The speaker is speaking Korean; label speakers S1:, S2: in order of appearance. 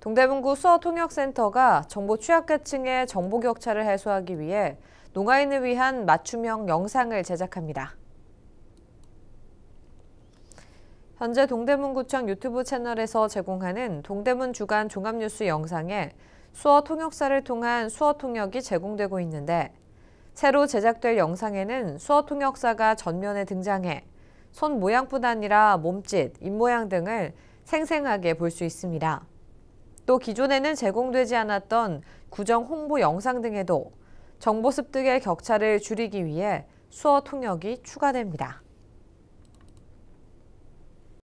S1: 동대문구 수어통역센터가 정보 취약계층의 정보 격차를 해소하기 위해 농아인을 위한 맞춤형 영상을 제작합니다. 현재 동대문구청 유튜브 채널에서 제공하는 동대문 주간 종합뉴스 영상에 수어 통역사를 통한 수어 통역이 제공되고 있는데 새로 제작될 영상에는 수어 통역사가 전면에 등장해 손 모양뿐 아니라 몸짓, 입모양 등을 생생하게 볼 수 있습니다. 또 기존에는 제공되지 않았던 구정 홍보 영상 등에도 정보 습득의 격차를 줄이기 위해 수어 통역이 추가됩니다.